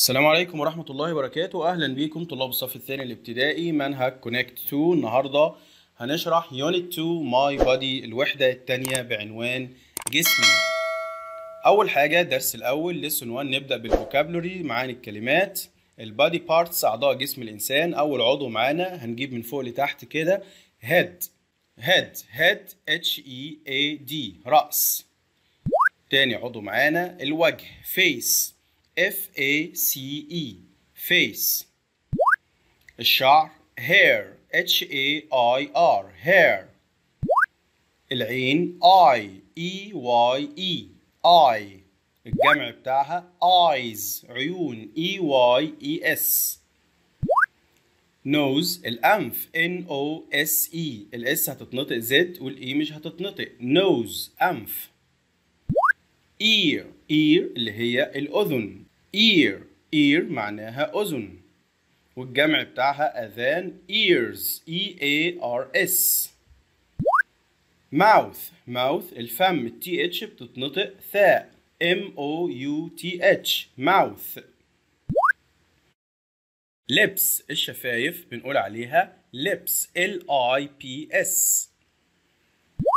السلام عليكم ورحمة الله وبركاته أهلا بيكم طلاب الصف الثاني الابتدائي منهج كونكت 2 النهاردة هنشرح يونت 2 ماي بادي الوحدة الثانية بعنوان جسمي أول حاجة الدرس الأول لسن 1 نبدأ بالفوكابلوري معاني الكلمات البادي بارتس أعضاء جسم الإنسان أول عضو معانا هنجيب من فوق لتحت كده هيد هيد هيد اتش اي اي دي رأس تاني عضو معانا الوجه فيس F A C E face الشعر hair H A I R hair العين I E Y E I الجمع بتاعها eyes عيون E Y E S nose الأنف N O S E الإس هتتنطق Z والإي e مش هتتنطق nose أنف ear ear اللي هي الأذن ear ear معناها أذن والجمع بتاعها أذان ears e a r s mouth mouth الفم التي اتش بتتنطق ثاء m o u t h mouth lips الشفايف بنقول عليها lips l i p s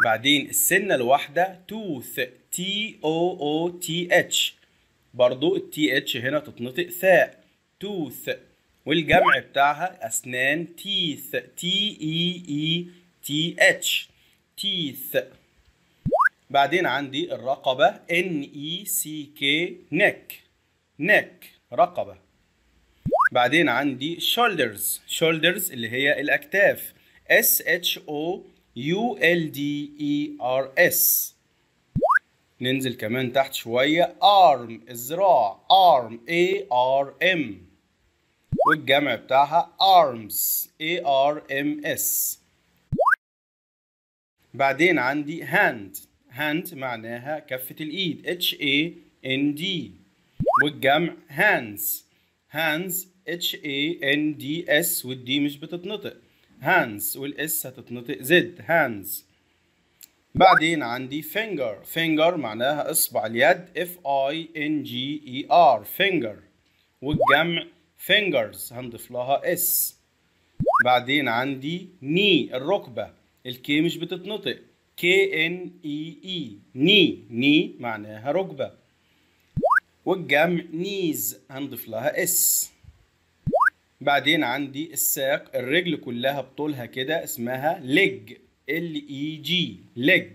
بعدين السنة الواحدة tooth t o o t h برضو التي اتش هنا تتنطق ثاء توث والجمع بتاعها اسنان تيث تي اي اي تي اتش تيث بعدين عندي الرقبة ان اي سي كي نك نك رقبة بعدين عندي shoulders shoulders اللي هي الأكتاف اس اتش O U L D E R S ننزل كمان تحت شوية arm الذراع arm A R M والجمع بتاعها arms A R M S بعدين عندي hand hand معناها كفة الإيد H A N D والجمع hands hands H A N D S والدي مش بتتنطق hands والاس هتتنطق زد hands بعدين عندي finger finger معناها إصبع اليد F I N G E R finger والجمع fingers هنضيف لها S بعدين عندي knee الركبة الكي مش بتتنطق K N E E knee knee معناها ركبة والجمع knees هنضيف لها S بعدين عندي الساق الرجل كلها بطولها كده اسمها leg ال اي جي ليج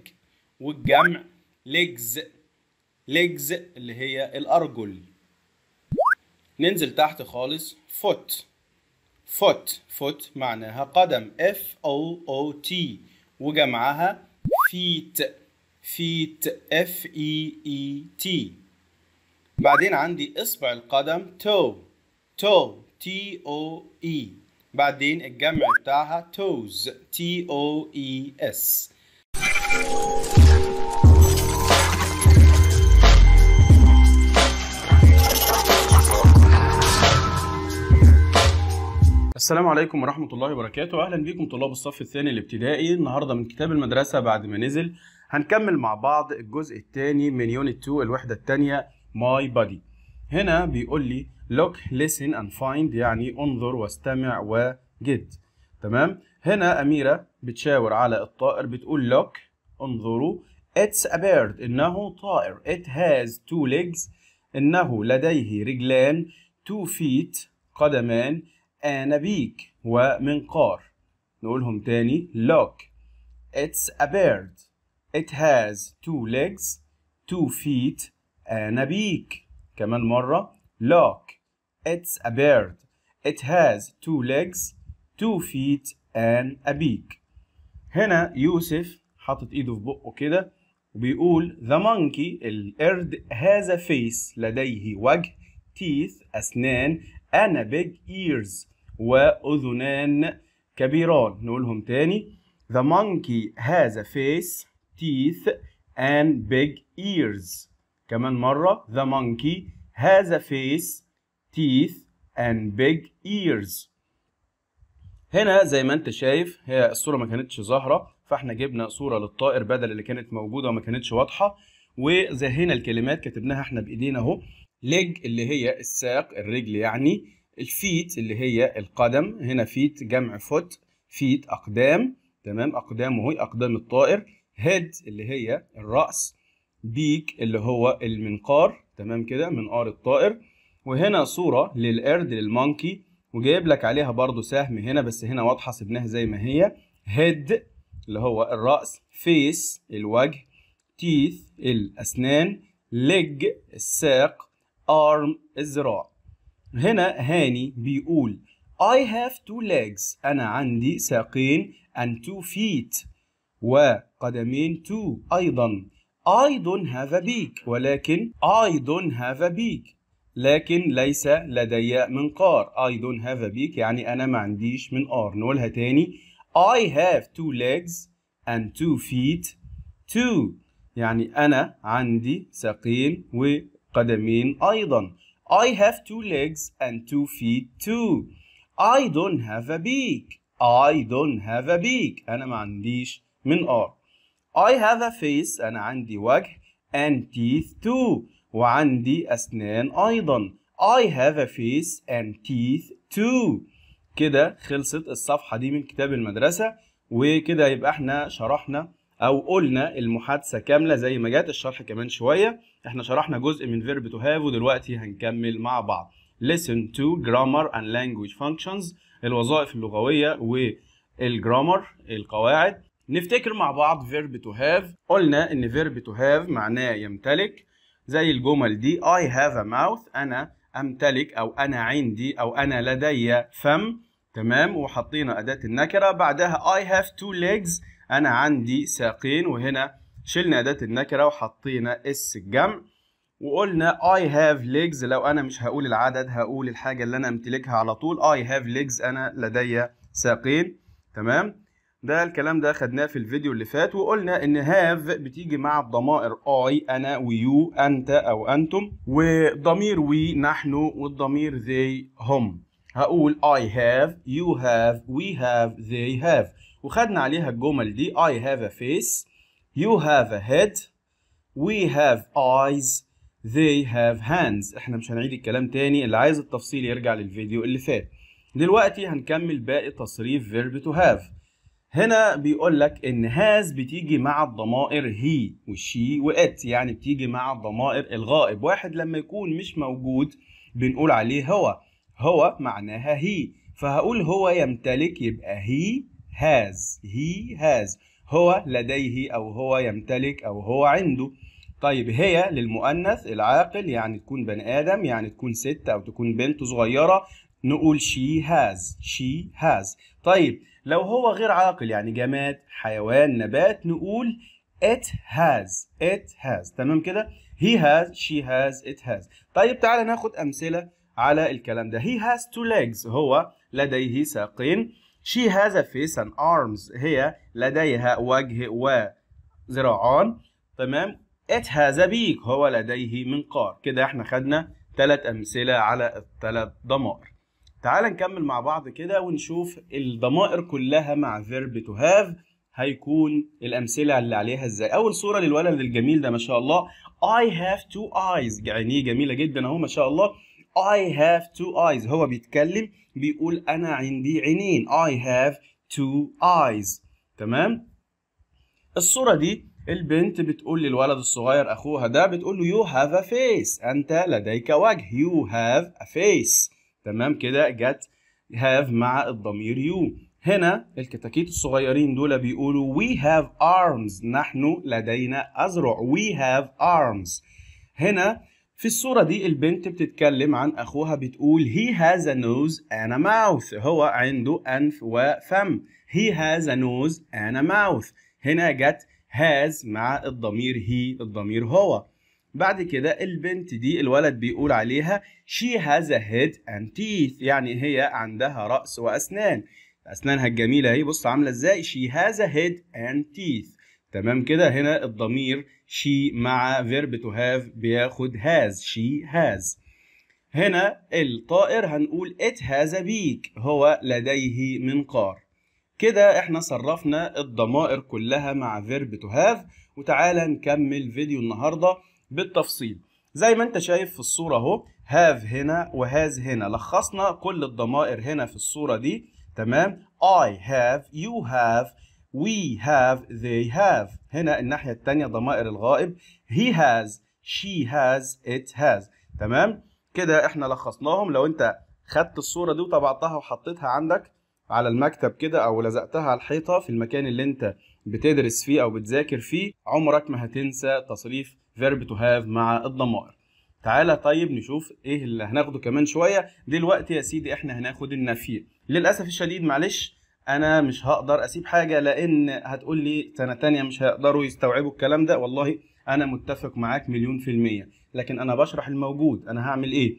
والجمع ليجز ليجز اللي هي الارجل ننزل تحت خالص فوت فوت فوت معناها قدم اف او او تي وجمعها فيت فيت اف اي اي تي بعدين عندي اصبع القدم تو تو تي او اي بعدين الجمع بتاعها توز تي او اي اس السلام عليكم ورحمة الله وبركاته أهلا بكم طلاب الصف الثاني الابتدائي النهاردة من كتاب المدرسة بعد ما نزل هنكمل مع بعض الجزء الثاني من يونت 2 الوحدة الثانية ماي بادي هنا بيقول لي look listen and find يعني انظر واستمع وجد تمام هنا أميرة بتشاور على الطائر بتقول look انظروا it's a bird إنه طائر it has two legs إنه لديه رجلان two feet قدمان and a beak ومنقار نقولهم تاني look it's a bird it has two legs two feet and a beak كمان مرة look it's a bird it has two legs two feet and a beak هنا يوسف حاطط ايده في بقه كده وبيقول the monkey القرد has a face لديه وجه teeth أسنان and a big ears وأذنان كبيران نقولهم تاني the monkey has a face teeth and big ears كمان مرة the monkey has a face teeth and big ears هنا زي ما انت شايف هي الصورة ما كانتش ظاهرة فاحنا جبنا صورة للطائر بدل اللي كانت موجودة وما كانتش واضحة وزهينا الكلمات كتبناها احنا بايدينا اهو leg اللي هي الساق الرجل يعني الفيت اللي هي القدم هنا فيت جمع فوت فيت اقدام تمام اقدام وهي اقدام الطائر هيد اللي هي الراس بيك اللي هو المنقار تمام كده منقار الطائر وهنا صورة للقرد للمونكي وجايب لك عليها برضو سهم هنا بس هنا واضحة سيبناها زي ما هي هيد اللي هو الرأس فيس الوجه تيث الأسنان ليج الساق arm الذراع هنا هاني بيقول I have two legs أنا عندي ساقين and two feet وقدمين two أيضا I don't have a beak ولكن I don't have a beak لكن ليس لدي منقار I don't have a beak يعني أنا ما عنديش منقار نقولها تاني I have two legs and two feet two يعني أنا عندي ساقين وقدمين أيضا I have two legs and two feet too I don't have a beak I don't have a beak أنا ما عنديش منقار I have a face أنا عندي وجه and teeth too وعندي أسنان أيضا I have a face and teeth too كده خلصت الصفحة دي من كتاب المدرسة وكده يبقى احنا شرحنا أو قلنا المحادثة كاملة زي ما جت الشرح كمان شوية احنا شرحنا جزء من verb to have ودلوقتي هنكمل مع بعض listen to grammar and language functions الوظائف اللغوية والجرامر القواعد نفتكر مع بعض verb to have قلنا ان verb to have معناه يمتلك زي الجمل دي I have a mouth أنا أمتلك أو أنا عندي أو أنا لدي فم تمام وحطينا أداة النكرة بعدها I have two legs أنا عندي ساقين وهنا شلنا أداة النكرة وحطينا اس الجمع وقلنا I have legs لو أنا مش هقول العدد هقول الحاجة اللي أنا أمتلكها على طول I have legs أنا لدي ساقين تمام ده الكلام ده خدناه في الفيديو اللي فات وقلنا ان هاف بتيجي مع الضمائر اي انا ويو انت او انتم وضمير وي نحن والضمير ذي هم هقول I have you have we have they have وخدنا عليها الجمل دي I have a face you have a head we have eyes they have hands احنا مش هنعيد الكلام تاني اللي عايز التفصيل يرجع للفيديو اللي فات دلوقتي هنكمل باقي تصريف verb to have هنا بيقول لك ان هاز بتيجي مع الضمائر هي وشي وات يعني بتيجي مع الضمائر الغائب واحد لما يكون مش موجود بنقول عليه هو هو معناها هي فهقول هو يمتلك يبقى هي هاز هي هاز هو لديه او هو يمتلك او هو عنده طيب هي للمؤنث العاقل يعني تكون بني ادم يعني تكون ست او تكون بنت صغيره نقول شي هاز شي هاز طيب لو هو غير عاقل يعني جماد حيوان نبات نقول it has it has تمام كده he has she has it has طيب تعالى ناخد أمثلة على الكلام ده he has two legs هو لديه ساقين she has a face and arms هي لديها وجه وذراعان تمام it has a beak هو لديه منقار كده احنا خدنا ثلاث أمثلة على الثلاث ضمائر تعال نكمل مع بعض كده ونشوف الضمائر كلها مع فيرب تو هاف هيكون الامثله اللي عليها ازاي اول صوره للولد الجميل ده ما شاء الله I have two eyes عينيه جميله جدا اهو ما شاء الله I have two eyes هو بيتكلم بيقول انا عندي عينين I have two eyes تمام الصوره دي البنت بتقول للولد الصغير اخوها ده بتقول له يو هاف ا فيس انت لديك وجه يو هاف ا فيس تمام كده جت هاف مع الضمير يو هنا الكتاكيت الصغيرين دول بيقولوا وي هاف ارمز نحن لدينا أذرع وي هاف ارمز هنا في الصورة دي البنت بتتكلم عن أخوها بتقول he has a nose and a mouth هو عنده أنف وفم he has a nose and a mouth هنا جت has مع الضمير he الضمير هو بعد كده البنت دي الولد بيقول عليها she has a head and teeth يعني هي عندها رأس وأسنان أسنانها الجميلة اهي بص عاملة ازاي she has a head and teeth تمام كده هنا الضمير she مع verb to have بياخد has she has هنا الطائر هنقول it has a beak هو لديه منقار كده احنا صرفنا الضمائر كلها مع verb to have وتعالى نكمل فيديو النهارده بالتفصيل زي ما انت شايف في الصورة اهو هاف هنا وهاز هنا لخصنا كل الضمائر هنا في الصورة دي تمام I have you have we have they have هنا الناحية التانية ضمائر الغائب he has she has it has تمام كده احنا لخصناهم لو انت خدت الصورة دي وطبعتها وحطيتها عندك على المكتب كده او لزقتها على الحيطة في المكان اللي انت بتدرس فيه او بتذاكر فيه عمرك ما هتنسى تصريف فيرب تو هاف مع الضمائر تعالى طيب نشوف ايه اللي هناخده كمان شويه دلوقتي يا سيدي احنا هناخد النفي للاسف الشديد معلش انا مش هقدر اسيب حاجه لان هتقول لي سنه تانية مش هيقدروا يستوعبوا الكلام ده والله انا متفق معاك مليون في الميه لكن انا بشرح الموجود انا هعمل ايه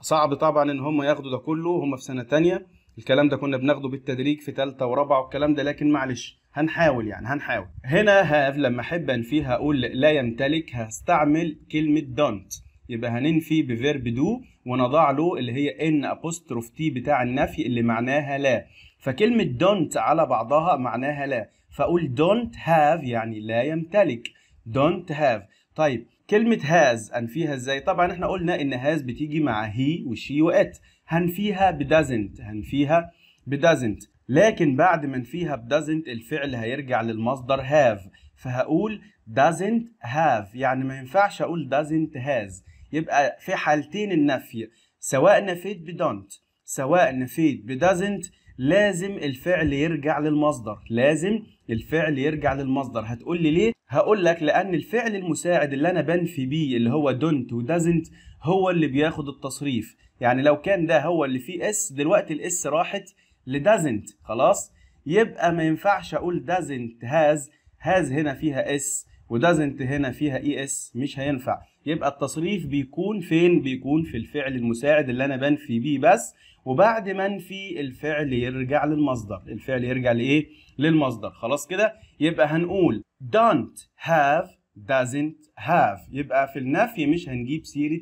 صعب طبعا ان هم ياخدوا ده كله هم في سنه تانية الكلام ده كنا بناخده بالتدريج في ثالثه ورابعه والكلام ده لكن معلش هنحاول يعني هنحاول هنا هاف لما احب انفيها اقول لا يمتلك هستعمل كلمه دونت يبقى هننفي بفيرب دو ونضع له اللي هي ان ابوستروف تي بتاع النفي اللي معناها لا فكلمه دونت على بعضها معناها لا فاقول دونت هاف يعني لا يمتلك دونت هاف طيب كلمه هاز انفيها ازاي طبعا احنا قلنا ان هاز بتيجي مع هي وشي وات هنفيها بدازنت هنفيها بدازنت لكن بعد ما نفيها بدازنت الفعل هيرجع للمصدر have فهقول doesn't have يعني ما ينفعش اقول doesn't has يبقى في حالتين النفي سواء نفيت بدونت سواء نفيت بدازنت لازم الفعل يرجع للمصدر لازم الفعل يرجع للمصدر هتقول لي ليه هقول لك لان الفعل المساعد اللي انا بنفي بيه اللي هو دونت ودازنت هو اللي بياخد التصريف يعني لو كان ده هو اللي فيه اس دلوقتي الاس راحت لدازنت خلاص يبقى ما ينفعش اقول doesn't هاز هاز هنا فيها اس ودازنت هنا فيها اي e اس مش هينفع يبقى التصريف بيكون فين بيكون في الفعل المساعد اللي انا بنفي بيه بس وبعد ما انفي الفعل يرجع للمصدر الفعل يرجع لايه للمصدر خلاص كده يبقى هنقول don't have doesn't have يبقى في النفي مش هنجيب سيره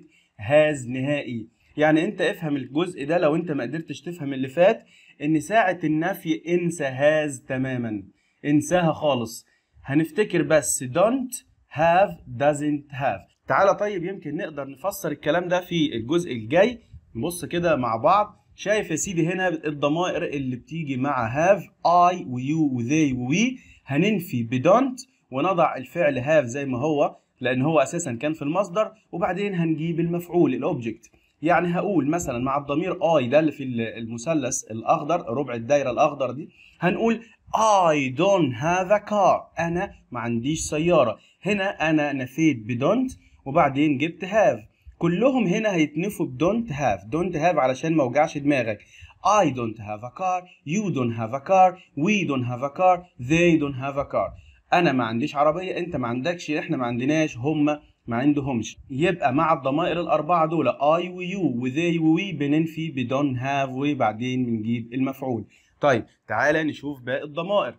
has نهائي يعني انت افهم الجزء ده لو انت ما قدرتش تفهم اللي فات ان ساعة النفي انسى هاز تماما انساها خالص هنفتكر بس don't have doesn't have تعالى طيب يمكن نقدر نفسر الكلام ده في الجزء الجاي نبص كده مع بعض شايف يا سيدي هنا الضمائر اللي بتيجي مع have I ويو وذي ووي هننفي بدونت ونضع الفعل have زي ما هو لان هو اساسا كان في المصدر وبعدين هنجيب المفعول الاوبجكت يعني هقول مثلا مع الضمير اي ده اللي في المثلث الاخضر ربع الدايره الاخضر دي هنقول I don't have a car انا ما عنديش سياره هنا انا نفيت بدونت وبعدين جبت هاف كلهم هنا هيتنفوا بدونت هاف دونت هاف علشان ما اوجعش دماغك I don't have a car you don't have a car we don't have a car they don't have a car انا ما عنديش عربيه انت ما عندكش احنا ما عندناش هم ما عندهمش يبقى مع الضمائر الأربعة دول I ويو وذي ووي بننفي بدون هاف وبعدين بنجيب المفعول طيب تعالى نشوف باقي الضمائر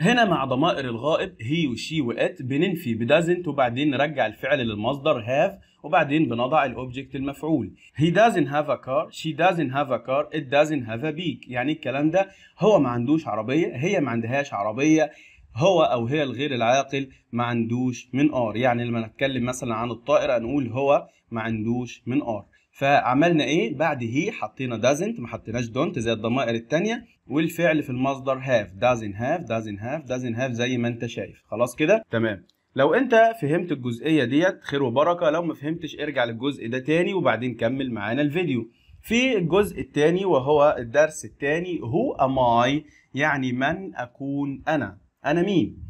هنا مع ضمائر الغائب هي وشي وات بننفي بدازنت وبعدين نرجع الفعل للمصدر هاف وبعدين بنضع الاوبجكت المفعول he doesn't have a car she doesn't have a car it doesn't have a beak يعني الكلام ده هو ما عندوش عربيه هي ما عندهاش عربيه هو او هي الغير العاقل ما عندوش من ار يعني لما نتكلم مثلا عن الطائر هنقول هو ما عندوش من ار فعملنا ايه بعد هي حطينا doesn't ما حطيناش don't زي الضمائر التانية والفعل في المصدر have doesn't have doesn't have doesn't have زي ما انت شايف خلاص كده تمام لو انت فهمت الجزئية ديت خير وبركة لو ما فهمتش ارجع للجزء ده تاني وبعدين كمل معانا الفيديو في الجزء التاني وهو الدرس التاني هو am I يعني من أكون أنا انا مين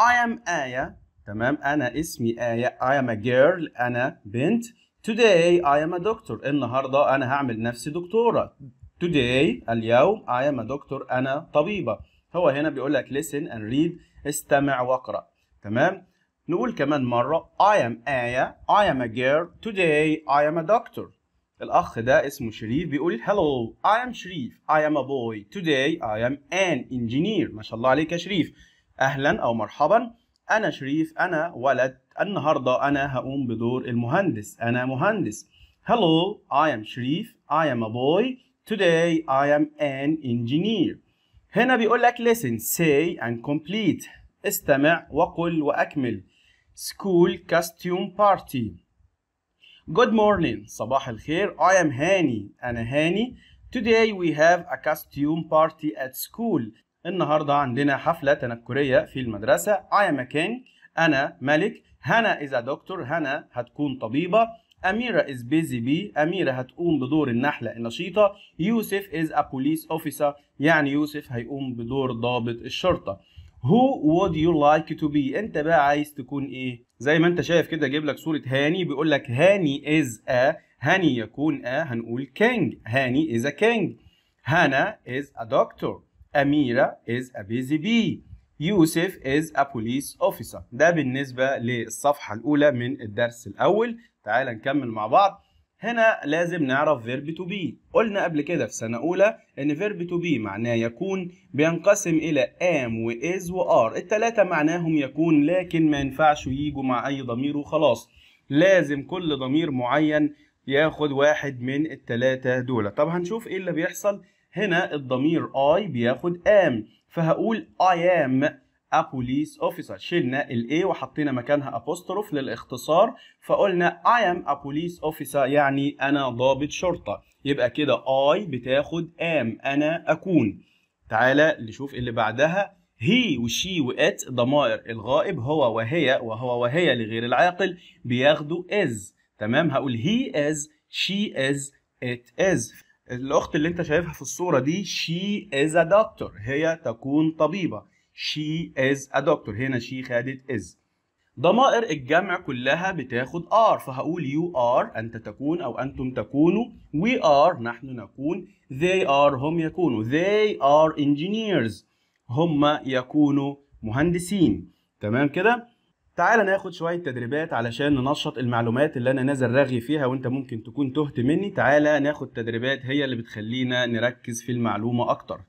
I am آية تمام أنا اسمي آية I am a girl أنا بنت Today I am a doctor النهاردة أنا هعمل نفسي دكتورة Today اليوم I am a doctor أنا طبيبة هو هنا بيقول لك listen and read استمع واقرأ تمام نقول كمان مرة I am آية I am a girl Today I am a doctor الاخ ده اسمه شريف بيقول hello I am شريف I am a boy today I am an engineer ما شاء الله عليك يا شريف اهلا او مرحبا انا شريف انا ولد النهارده انا هقوم بدور المهندس انا مهندس hello I am شريف I am a boy today I am an engineer هنا بيقول لك listen say and complete استمع وقل واكمل school costume party Good morning. صباح الخير. I am هاني. أنا هاني. Today we have a costume party at school. النهاردة عندنا حفلة تنكرية في المدرسة. I am a king. أنا ملك. هنا is a doctor. هنا هتكون طبيبة. أميرة is busy bee. أميرة هتقوم بدور النحلة النشيطة. يوسف is a police officer. يعني يوسف هيقوم بدور ضابط الشرطة. Who would you like to be انت بقى عايز تكون ايه زي ما انت شايف كده جايب لك صوره هاني بيقول لك هاني از ا هاني يكون ا هنقول كينج هاني از ا كينج هانا از ا دكتور اميره از ا بيزي بي يوسف از ا بوليس اوفيسر ده بالنسبه للصفحه الاولى من الدرس الاول تعال نكمل مع بعض هنا لازم نعرف فيرب تو بي قلنا قبل كده في سنة أولى إن فيرب تو بي معناه يكون بينقسم إلى am واز وار التلاتة معناهم يكون لكن ما ينفعش ييجوا مع أي ضمير وخلاص لازم كل ضمير معين ياخد واحد من التلاتة دول طب هنشوف إيه اللي بيحصل هنا الضمير I بياخد am فهقول I am a police officer شلنا ال A وحطينا مكانها apostrophe للاختصار فقلنا I am a police officer يعني أنا ضابط شرطة يبقى كده I بتاخد am أنا أكون تعالى نشوف اللي بعدها هي وشي وات ضمائر الغائب هو وهي وهو وهي لغير العاقل بياخدوا از تمام هقول هي از شي از ات از الاخت اللي انت شايفها في الصوره دي شي از ا دكتور هي تكون طبيبه she is a doctor هنا she خدت is ضمائر الجمع كلها بتاخد are فهقول you are أنت تكون أو أنتم تكونوا we are نحن نكون they are هم يكونوا they are engineers هم يكونوا مهندسين تمام كده تعال ناخد شوية تدريبات علشان ننشط المعلومات اللي أنا نازل رغي فيها وأنت ممكن تكون تهت مني تعال ناخد تدريبات هي اللي بتخلينا نركز في المعلومة أكتر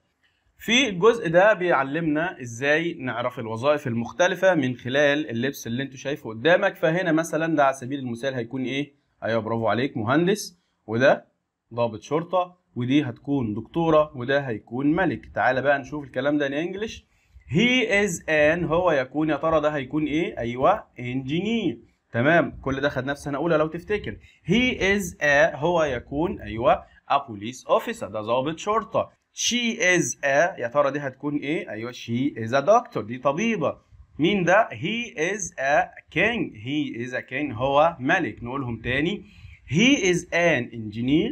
في الجزء ده بيعلمنا ازاي نعرف الوظائف المختلفة من خلال اللبس اللي انت شايفه قدامك فهنا مثلا ده على سبيل المثال هيكون ايه؟ ايوه برافو عليك مهندس وده ضابط شرطة ودي هتكون دكتورة وده هيكون ملك تعالى بقى نشوف الكلام ده انجلش هي از ان هو يكون يا ترى ده هيكون ايه؟ ايوه انجينير تمام كل ده خد نفسنا سنة أولى لو تفتكر هي از ا هو يكون ايوه ا بوليس اوفيسر ده ضابط شرطة she is a يا ترى دي هتكون ايه ايوه she is a doctor دي طبيبه مين ده he is a king he is a king هو ملك نقولهم تاني he is an engineer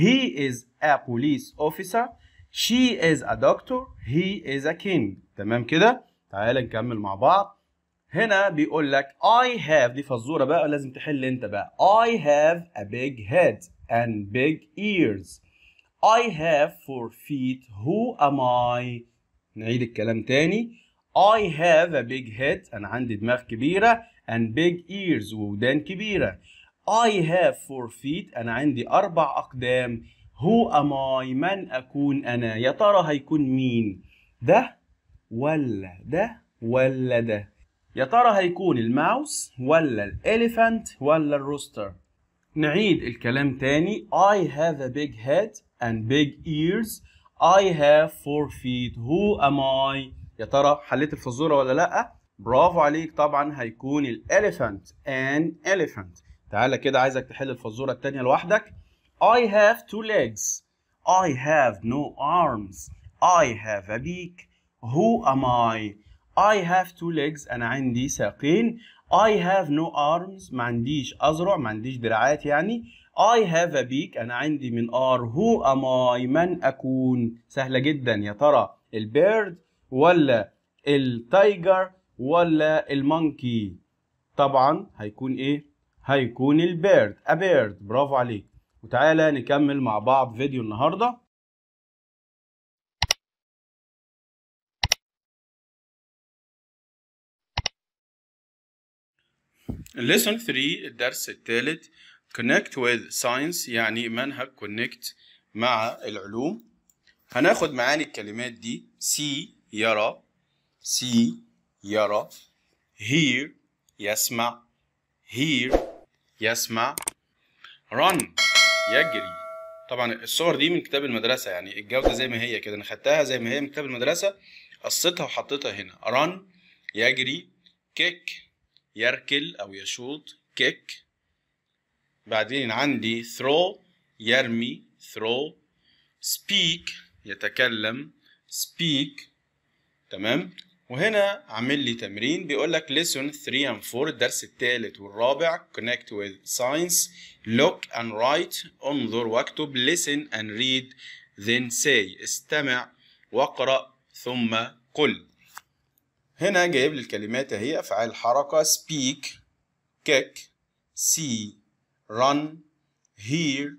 he is a police officer she is a doctor he is a king تمام كده تعال نكمل مع بعض هنا بيقول لك I have دي فزورة بقى لازم تحل انت بقى I have a big head and big ears I have four feet. Who am I? نعيد الكلام تاني. I have a big head. أنا عندي دماغ كبيرة. And big ears. وودان كبيرة. I have four feet. أنا عندي أربع أقدام. Who am I? من أكون أنا؟ يا ترى هيكون مين؟ ده ولا ده ولا ده؟ يا ترى هيكون الماوس ولا الإليفانت ولا الروستر؟ نعيد الكلام تاني I have a big head and big ears I have four feet who am I يا ترى حليت الفزورة ولا لأ برافو عليك طبعا هيكون الاليفانت an elephant تعالى كده عايزك تحل الفزورة التانية لوحدك I have two legs I have no arms I have a beak Who am I? I have two legs أنا عندي ساقين I have no arms ما عنديش أذرع ما عنديش دراعات يعني I have a beak أنا عندي من R Who am I من أكون سهلة جدا يا ترى البيرد ولا التايجر ولا المونكي طبعا هيكون ايه هيكون البيرد bird برافو عليك وتعالى نكمل مع بعض فيديو النهارده Lesson 3 الدرس الثالث connect with science يعني منهج connect مع العلوم هناخد معاني الكلمات دي see يرى see يرى hear يسمع hear يسمع run يجري طبعا الصور دي من كتاب المدرسة يعني الجودة زي ما هي كده انا خدتها زي ما هي من كتاب المدرسة قصيتها وحطيتها هنا run يجري kick يركل او يشوط kick بعدين عندي throw يرمي throw speak يتكلم speak تمام وهنا عامل لي تمرين بيقول لك lesson 3 and 4 الدرس الثالث والرابع connect with science look and write انظر واكتب listen and read then say استمع واقرأ ثم قل هنا جايب لي الكلمات اهي افعال حركة speak kick see run hear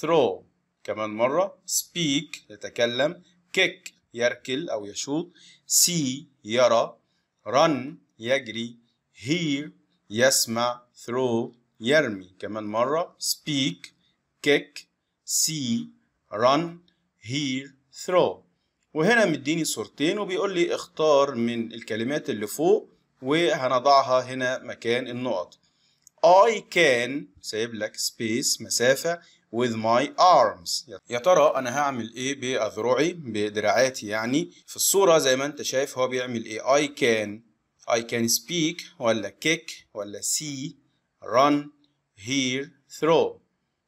throw كمان مرة speak يتكلم kick يركل أو يشوط see يرى run يجري hear يسمع throw يرمي كمان مرة speak kick see run hear throw وهنا مديني صورتين وبيقول لي اختار من الكلمات اللي فوق وهنضعها هنا مكان النقط I can سايب لك space مسافة with my arms يا ترى انا هعمل ايه باذرعي بدراعاتي يعني في الصورة زي ما انت شايف هو بيعمل ايه I can I can speak ولا kick ولا see run hear throw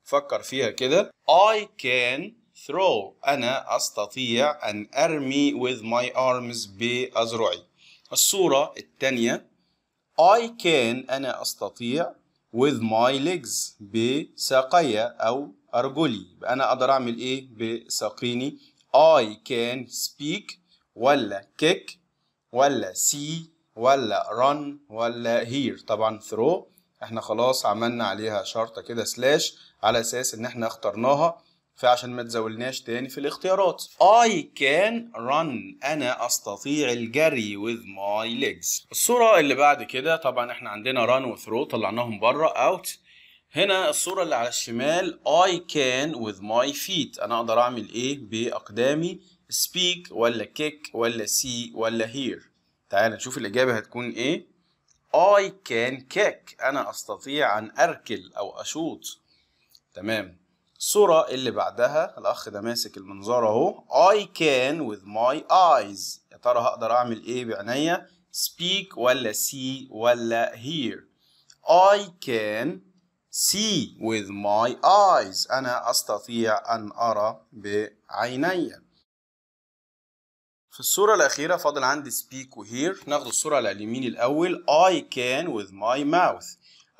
فكر فيها كده I can throw أنا أستطيع أن أرمي with my arms بأذرعي الصورة الثانية I can أنا أستطيع with my legs بساقي أو أرجلي يبقى أنا أقدر أعمل إيه بساقيني I can speak ولا kick ولا see ولا run ولا hear طبعا throw احنا خلاص عملنا عليها شرطة كده سلاش على أساس إن احنا اخترناها فعشان ما تزولناش تاني في الاختيارات I can run أنا أستطيع الجري with my legs الصورة اللي بعد كده طبعا احنا عندنا run و throw طلعناهم بره out هنا الصورة اللي على الشمال I can with my feet أنا أقدر أعمل إيه بأقدامي speak ولا kick ولا see ولا hear تعال نشوف الإجابة هتكون إيه I can kick أنا أستطيع أن أركل أو أشوط تمام الصورة اللي بعدها الأخ ده ماسك المنظار أهو I can with my eyes يا ترى هقدر أعمل إيه بعينيا speak ولا see ولا hear I can see with my eyes أنا أستطيع أن أرى بعينيا في الصورة الأخيرة فاضل عندي speak hear ناخد الصورة على اليمين الأول I can with my mouth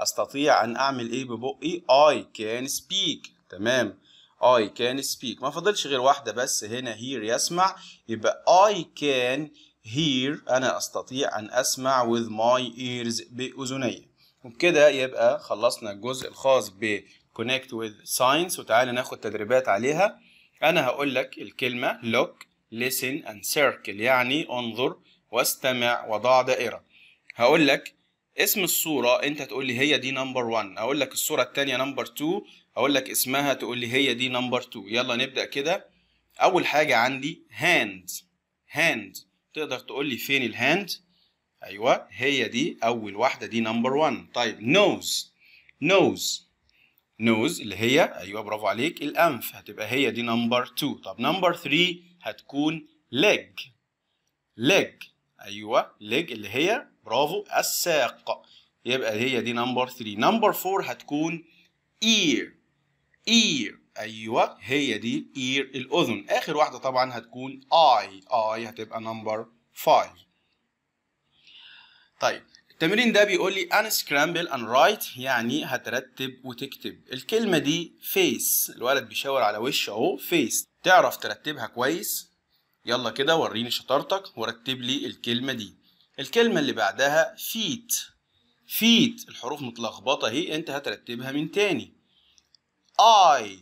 أستطيع أن أعمل إيه ببقي I can speak تمام I can speak ما فضلش غير واحدة بس هنا hear يسمع يبقى I can hear أنا أستطيع أن أسمع with my ears بأذني وبكده يبقى خلصنا الجزء الخاص ب connect with science وتعالى ناخد تدريبات عليها أنا هقول لك الكلمة look listen and circle يعني انظر واستمع وضع دائرة هقول لك اسم الصورة انت تقول لي هي دي نمبر 1 اقول لك الصورة الثانية نمبر 2 اقول لك اسمها تقول لي هي دي نمبر 2 يلا نبدا كده اول حاجه عندي هاند هاند تقدر تقول لي فين الهاند ايوه هي دي اول واحده دي نمبر 1 طيب نوز نوز نوز اللي هي ايوه برافو عليك الانف هتبقى هي دي نمبر 2 طب نمبر 3 هتكون ليج ليج ايوه ليج اللي هي برافو الساق يبقى هي دي نمبر 3 نمبر 4 هتكون ear ear ايوه هي دي ear الاذن اخر واحده طبعا هتكون اي اي هتبقى نمبر 5 طيب التمرين ده بيقول لي ان سكرامبل ان رايت يعني هترتب وتكتب الكلمه دي فيس الولد بيشاور على وشه اهو فيس تعرف ترتبها كويس يلا كده وريني شطارتك ورتب لي الكلمه دي الكلمه اللي بعدها فيت فيت الحروف متلخبطه اهي انت هترتبها من تاني اي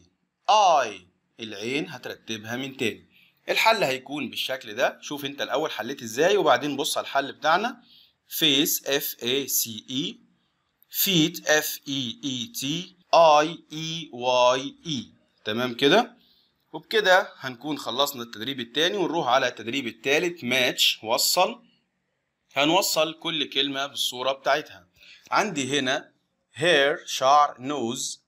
اي العين هترتبها من تاني الحل هيكون بالشكل ده شوف انت الاول حليت ازاي وبعدين بص على الحل بتاعنا فيس اف اي سي اي فيت اف اي اي تي اي اي واي اي تمام كده وبكده هنكون خلصنا التدريب التاني ونروح على التدريب التالت ماتش وصل هنوصل كل كلمة بالصورة بتاعتها عندي هنا هير شعر nose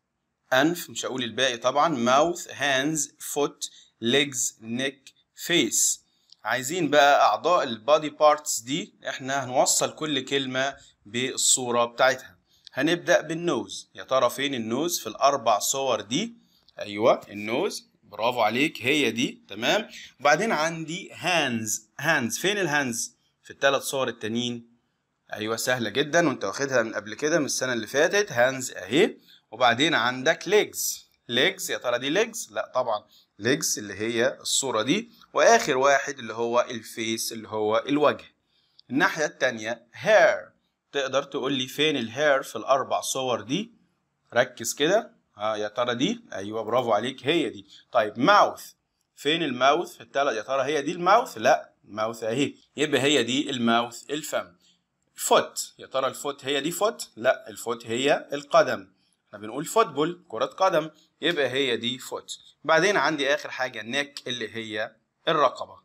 انف مش هقول الباقي طبعا ماوث hands فوت ليجز نيك فيس عايزين بقى اعضاء البادي بارتس دي احنا هنوصل كل كلمه بالصوره بتاعتها هنبدا بالنوز يا ترى فين النوز في الاربع صور دي ايوه النوز برافو عليك هي دي تمام وبعدين عندي hands hands فين الهاندز في الثلاث صور التانيين ايوه سهله جدا وانت واخدها من قبل كده من السنه اللي فاتت hands اهي وبعدين عندك ليجز ليجز يا ترى دي ليجز لا طبعا ليجز اللي هي الصوره دي واخر واحد اللي هو الفيس اللي هو الوجه الناحيه الثانيه هير تقدر تقول لي فين الهير في الاربع صور دي ركز كده ها يا ترى دي ايوه برافو عليك هي دي طيب ماوث فين الماوث في الثلاث يا ترى هي دي الماوث لا الماوث اهي يبقى هي دي الماوث الفم فوت يا ترى الفوت هي دي فوت لا الفوت هي القدم احنا بنقول فوتبول كرة قدم يبقى هي دي فوت بعدين عندي آخر حاجة نيك اللي هي الرقبة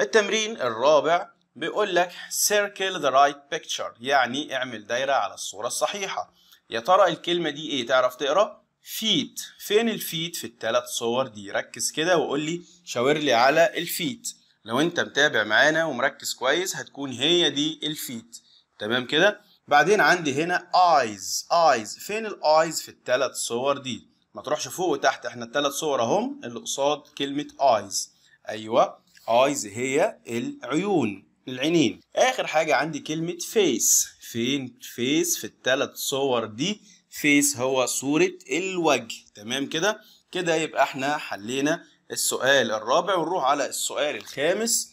التمرين الرابع بيقول لك سيركل ذا رايت بيكتشر يعني اعمل دايرة على الصورة الصحيحة يا ترى الكلمة دي ايه تعرف تقرا فيت فين الفيت في التلات صور دي ركز كده وقول لي شاور لي على الفيت لو انت متابع معانا ومركز كويس هتكون هي دي الفيت تمام كده بعدين عندي هنا ايز ايز فين الايز في الثلاث صور دي ما تروحش فوق وتحت احنا الثلاث صور اهم اللي قصاد كلمه ايز ايوه ايز هي العيون العينين اخر حاجه عندي كلمه فيس فين فيس في الثلاث صور دي فيس هو صوره الوجه تمام كده كده يبقى احنا حلينا السؤال الرابع ونروح على السؤال الخامس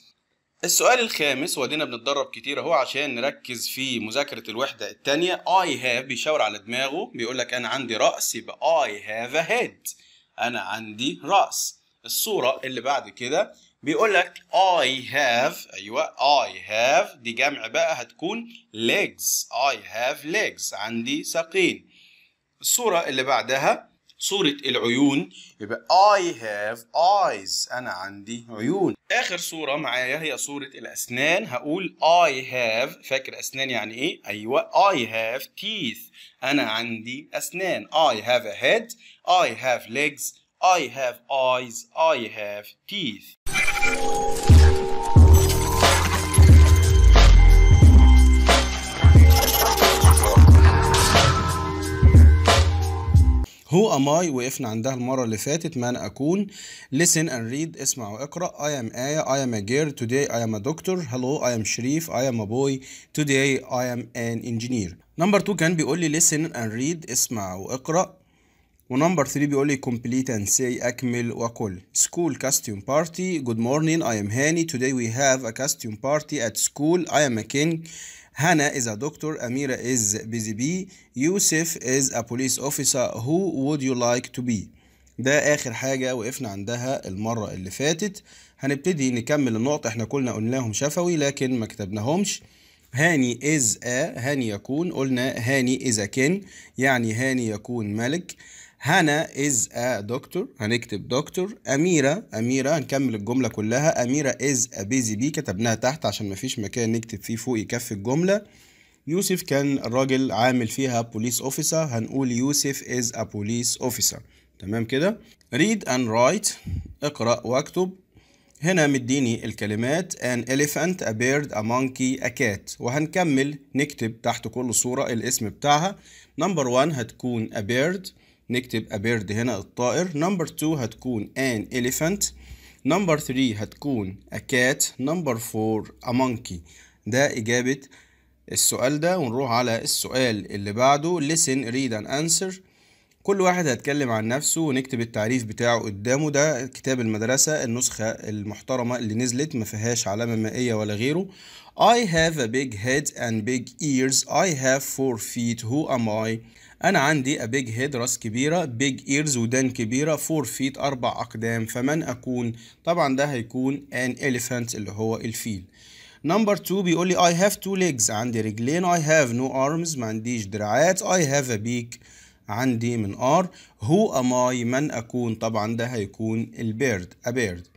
السؤال الخامس ودينا بنتدرب كتير اهو عشان نركز في مذاكرة الوحدة التانية I have بيشاور على دماغه بيقول لك أنا عندي رأس يبقى I have a head أنا عندي رأس الصورة اللي بعد كده بيقول لك I have أيوه I have دي جمع بقى هتكون legs I have legs عندي ساقين الصورة اللي بعدها صورة العيون يبقى I have eyes أنا عندي عيون آخر صورة معايا هي صورة الأسنان هقول I have فاكر أسنان يعني إيه؟ أيوة I have teeth أنا عندي أسنان I have a head I have legs I have eyes I have teeth Who am I؟ وقفنا عندها المره اللي فاتت من اكون listen and read اسمع واقرا I am Aya I am a girl today I am a doctor hello I am Sharif I am a boy today I am an engineer Number 2 كان بيقول لي listen and read اسمع واقرا ونمبر 3 بيقول لي complete and say اكمل وكل school costume party good morning I am Hani today we have a costume party at school I am a king هانا is a doctor. أميرة is busy bee. يوسف is a police officer. Who would you like to be? ده آخر حاجة وقفنا عندها المرة اللي فاتت هنبتدي نكمل النقطة احنا كلنا قلناهم شفوي لكن ما كتبناهمش هاني is a هاني يكون قلنا هاني is a كين يعني هاني يكون ملك هانا از ا دكتور هنكتب دكتور اميره اميره هنكمل الجمله كلها اميره از ا بيزي بي كتبناها تحت عشان مفيش مكان نكتب فيه فوق يكفي الجمله يوسف كان الراجل عامل فيها بوليس اوفيسر هنقول يوسف از ا بوليس اوفيسر تمام كده ريد اند رايت اقرا واكتب هنا مديني الكلمات an elephant, a bird, a monkey, a cat وهنكمل نكتب تحت كل صورة الاسم بتاعها نمبر 1 هتكون a bird نكتب a bird هنا الطائر number 2 هتكون an elephant number 3 هتكون a cat number 4 a monkey ده إجابة السؤال ده ونروح على السؤال اللي بعده listen read and answer كل واحد هيتكلم عن نفسه ونكتب التعريف بتاعه قدامه ده كتاب المدرسة النسخة المحترمة اللي نزلت ما فيهاش علامة مائية ولا غيره I have a big head and big ears I have four feet who am I انا عندي a big head راس كبيرة big ears ودان كبيرة 4 feet اربع اقدام فمن اكون طبعا ده هيكون an elephant اللي هو الفيل نمبر 2 بيقول لي I have two legs عندي رجلين I have no arms ما عنديش دراعات I have a beak عندي من ار هو am I من اكون طبعا ده هيكون البيرد a bird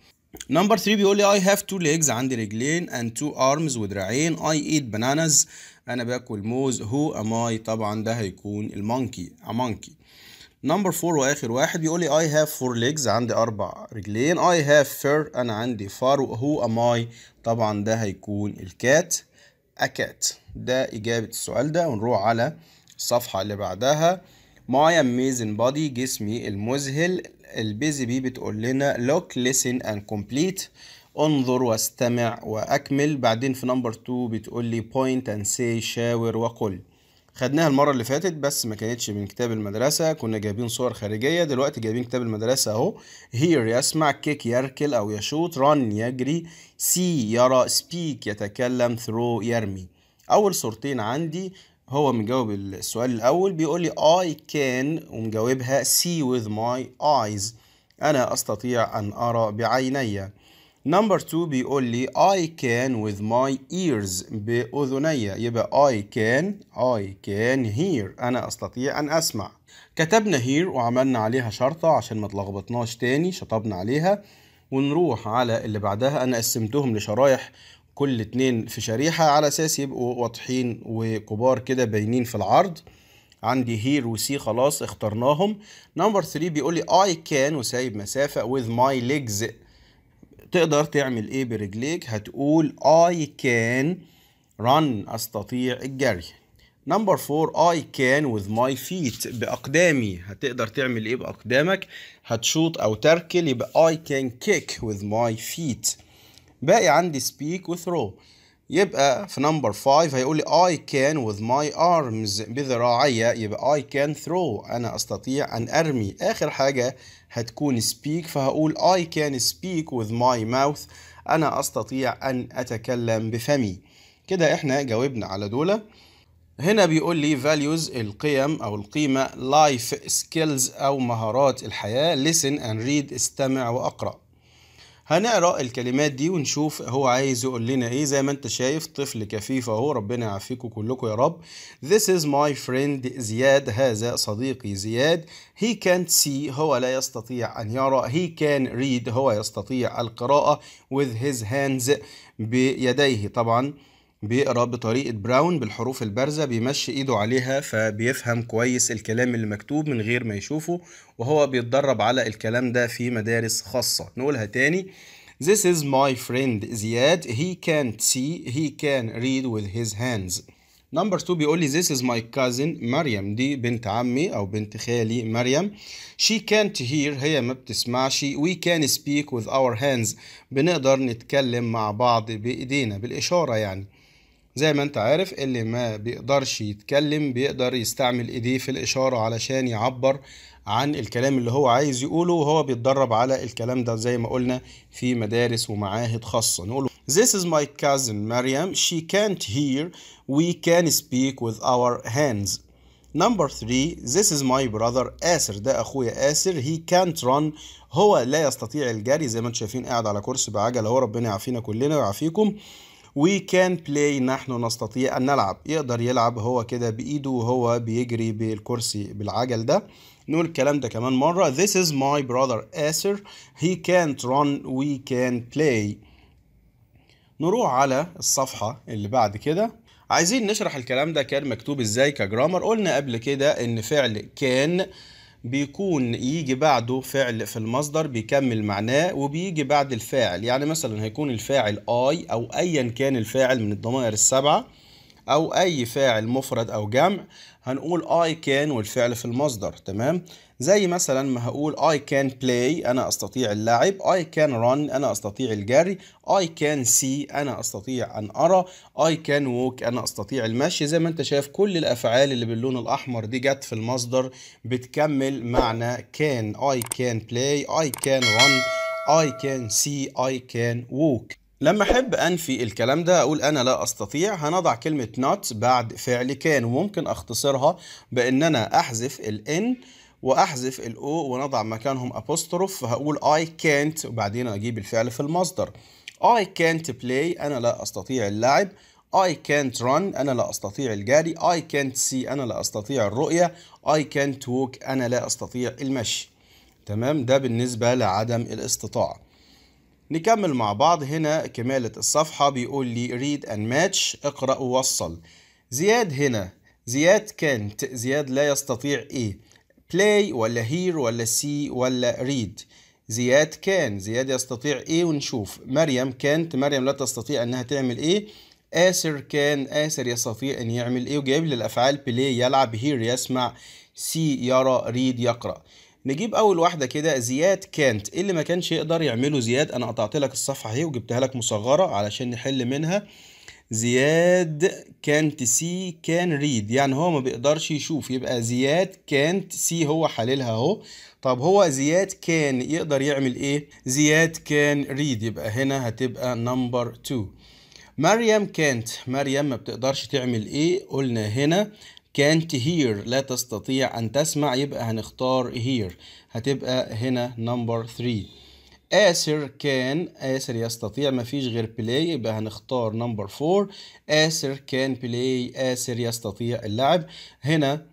نمبر 3 بيقول لي اي هاف تو ليجز عندي رجلين اند تو ارمز ودراعين اي ايت باناناز انا باكل موز هو am I طبعا ده هيكون المونكي monkey نمبر 4 واخر واحد بيقول لي اي هاف فور ليجز عندي اربع رجلين اي هاف فير انا عندي فار هو am I طبعا ده هيكون الكات cat ده اجابه السؤال ده ونروح على الصفحه اللي بعدها ماي اميزن body جسمي المذهل البيزي بي بتقول لنا لوك لسن اند كومبليت انظر واستمع واكمل بعدين في نمبر 2 بتقول لي بوينت اند سي شاور وقل خدناها المرة اللي فاتت بس ما كانتش من كتاب المدرسة كنا جايبين صور خارجية دلوقتي جايبين كتاب المدرسة اهو هير يسمع كيك يركل او يشوط ران يجري سي يرى سبيك يتكلم ثرو يرمي اول صورتين عندي هو مجاوب السؤال الأول بيقول لي I can ومجاوبها see with my eyes أنا أستطيع أن أرى بعيني نمبر two بيقول لي I can with my ears بأذني يبقى I can I can hear أنا أستطيع أن أسمع كتبنا هير وعملنا عليها شرطة عشان ما تلخبطناش تاني شطبنا عليها ونروح على اللي بعدها أنا قسمتهم لشرايح كل اتنين في شريحة على أساس يبقوا واضحين وكبار كده باينين في العرض عندي هير وسي خلاص اخترناهم نمبر 3 بيقول لي اي كان وسايب مسافه with my legs تقدر تعمل ايه برجليك هتقول اي كان run استطيع الجري نمبر 4 اي كان with my feet بأقدامي هتقدر تعمل ايه بأقدامك هتشوط او تركل يبقى اي كان kick with my feet باقي عندي speak throw يبقى في نمبر 5 هيقول لي I can with my arms بذراعي يبقى I can throw أنا أستطيع أن أرمي آخر حاجة هتكون speak فهقول I can speak with my mouth أنا أستطيع أن أتكلم بفمي كده إحنا جاوبنا على دولة هنا بيقول لي values القيم أو القيمة life skills أو مهارات الحياة listen and read استمع وأقرأ هنقرا الكلمات دي ونشوف هو عايز يقول لنا ايه زي ما انت شايف طفل كفيف اهو ربنا يعافيكم كلكم يا رب This is my friend زياد هذا صديقي زياد He can't see هو لا يستطيع ان يرى He can read هو يستطيع القراءة with his hands بيديه طبعا بيقرا بطريقه براون بالحروف البارزه بيمشي ايده عليها فبيفهم كويس الكلام اللي مكتوب من غير ما يشوفه وهو بيتدرب على الكلام ده في مدارس خاصه نقولها تاني This is my friend زياد He can't see. He can read with his hands. Number two بيقول لي this is my cousin مريم دي بنت عمي أو بنت خالي مريم. She can't hear هي ما بتسمعش. We can speak with our hands بنقدر نتكلم مع بعض بإيدينا بالإشارة يعني. زي ما انت عارف اللي ما بيقدرش يتكلم بيقدر يستعمل ايديه في الاشارة علشان يعبر عن الكلام اللي هو عايز يقوله وهو بيتدرب على الكلام ده زي ما قلنا في مدارس ومعاهد خاصة نقول This is my cousin Maryam. She can't hear. We can speak with our hands. Number three, this is my brother آسر ده أخويا آسر he can't run هو لا يستطيع الجري زي ما انتم شايفين قاعد على كرسي بعجلة هو ربنا يعافينا كلنا ويعافيكم وي كان بلاي نحن نستطيع أن نلعب يقدر يلعب هو كده بإيده وهو بيجري بالكرسي بالعجل ده نقول الكلام ده كمان مرة This is my brother Acer He can't run we can play نروح على الصفحة اللي بعد كده عايزين نشرح الكلام ده كان مكتوب ازاي كجرامر قلنا قبل كده ان فعل كان بيكون يجي بعده فعل في المصدر بيكمل معناه وبيجي بعد الفاعل يعني مثلا هيكون الفاعل اي او ايا كان الفاعل من الضمائر السبعه او اي فاعل مفرد او جمع هنقول اي كان والفعل في المصدر تمام زي مثلا ما هقول I can play أنا أستطيع اللعب I can run أنا أستطيع الجري I can see أنا أستطيع أن أرى I can walk أنا أستطيع المشي زي ما أنت شايف كل الأفعال اللي باللون الأحمر دي جت في المصدر بتكمل معنى can I can play I can run I can see I can walk لما احب انفي الكلام ده اقول انا لا استطيع هنضع كلمه not بعد فعل كان وممكن اختصرها بان انا احذف الان واحذف الاو ونضع مكانهم ابوستروف فهقول I can't وبعدين اجيب الفعل في المصدر I can't play أنا لا أستطيع اللعب I can't run أنا لا أستطيع الجري I can't see أنا لا أستطيع الرؤية I can't walk أنا لا أستطيع المشي تمام ده بالنسبة لعدم الاستطاعة نكمل مع بعض هنا كمالة الصفحة بيقول لي read and match اقرأ ووصل زياد هنا زياد can't زياد لا يستطيع ايه play ولا hear ولا see ولا read زياد كان زياد يستطيع ايه ونشوف مريم كانت مريم لا تستطيع انها تعمل ايه آسر كان آسر يستطيع أن يعمل إيه وجايب لي الأفعال بلاي يلعب هير يسمع سي يرى ريد يقرأ نجيب أول واحدة كده زياد كانت إيه اللي ما كانش يقدر يعمله زياد أنا قطعت لك الصفحة اهي وجبتها لك مصغرة علشان نحل منها زياد كانت سي كان ريد يعني هو ما بيقدرش يشوف يبقى زياد كانت سي هو حللها اهو طب هو زياد كان يقدر يعمل ايه زياد كان ريد يبقى هنا هتبقى نمبر 2 مريم كانت مريم ما بتقدرش تعمل ايه قلنا هنا كانت هير لا تستطيع ان تسمع يبقى هنختار هير هتبقى هنا نمبر 3 آسر كان آسر يستطيع مفيش غير بلاي يبقى هنختار نمبر فور آسر كان بلاي آسر يستطيع اللعب هنا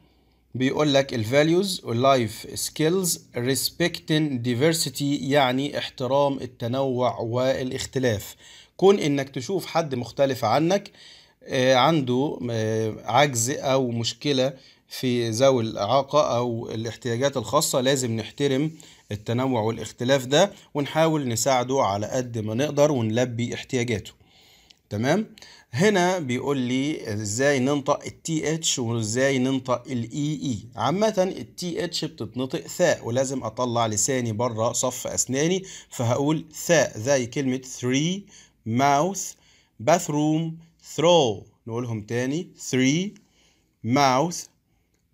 بيقول لك الفاليوز واللايف سكيلز ريسبكتن ديفرسيتي يعني احترام التنوع والاختلاف كون انك تشوف حد مختلف عنك آه، عنده آه، عجز او مشكله في ذوي الإعاقة أو الاحتياجات الخاصة لازم نحترم التنوع والاختلاف ده ونحاول نساعده على قد ما نقدر ونلبي احتياجاته تمام هنا بيقول لي ازاي ننطق التي اتش وازاي ننطق الاي اي e e. عامه التي اتش بتتنطق ثاء ولازم اطلع لساني بره صف اسناني فهقول ثاء زي كلمه three ماوث باثروم ثرو نقولهم تاني ثري ماوث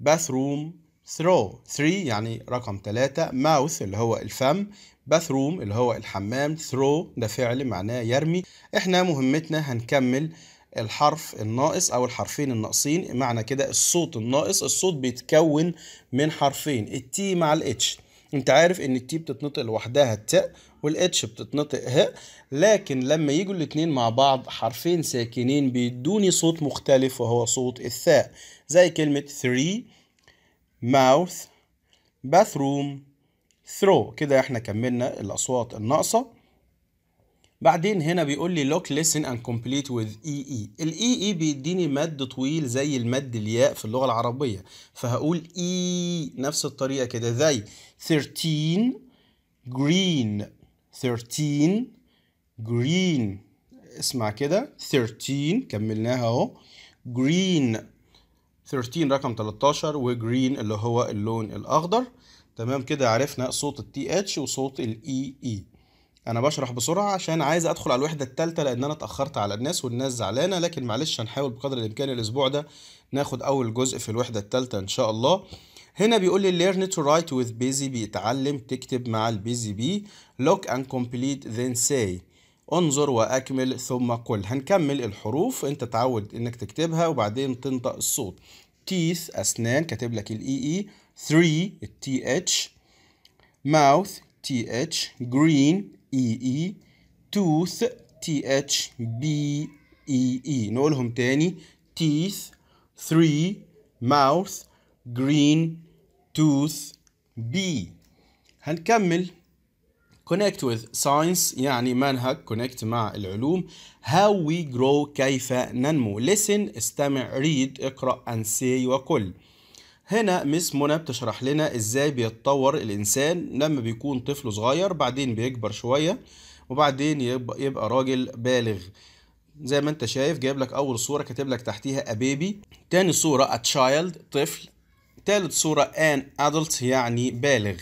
باثروم ثرو 3 يعني رقم 3 ماوث اللي هو الفم باثروم اللي هو الحمام ثرو ده فعل معناه يرمي احنا مهمتنا هنكمل الحرف الناقص او الحرفين الناقصين معنى كده الصوت الناقص الصوت بيتكون من حرفين التي مع الاتش انت عارف ان التي بتتنطق لوحدها التاء والاتش بتتنطق ه لكن لما يجوا الاتنين مع بعض حرفين ساكنين بيدوني صوت مختلف وهو صوت الثاء زي كلمة three mouth bathroom throw كده احنا كملنا الأصوات الناقصة بعدين هنا بيقول لي look listen and complete with ee الاي اي e e بيديني مد طويل زي المد الياء في اللغة العربية فهقول اي e نفس الطريقة كده زي thirteen green 13 green اسمع كده 13 كملناها اهو green 13 رقم 13 وجرين اللي هو اللون الاخضر تمام كده عرفنا صوت التي اتش وصوت الاي اي e e. انا بشرح بسرعه عشان عايز ادخل على الوحده الثالثه لان انا اتاخرت على الناس والناس زعلانه لكن معلش هنحاول بقدر الامكان الاسبوع ده ناخد اول جزء في الوحده الثالثه ان شاء الله هنا بيقول لي learn to write with busy بيتعلم تكتب مع البيزي بي look and complete then say انظر واكمل ثم قل هنكمل الحروف انت تعود انك تكتبها وبعدين تنطق الصوت teeth اسنان كاتب لك الاي اي 3 تي اتش mouth تي اتش green اي e اي e. tooth تي اتش بي اي اي نقولهم تاني teeth 3 mouth green tooth B هنكمل connect with science يعني منهج connect مع العلوم how we grow كيف ننمو listen استمع read اقرأ and say وكل هنا مس منى بتشرح لنا ازاي بيتطور الانسان لما بيكون طفل صغير بعدين بيكبر شويه وبعدين يبقى, يبقى راجل بالغ زي ما انت شايف جايب لك اول صوره كاتب لك تحتيها ابيبي تاني صوره اتشايلد طفل تالت صورة ان ادلت يعني بالغ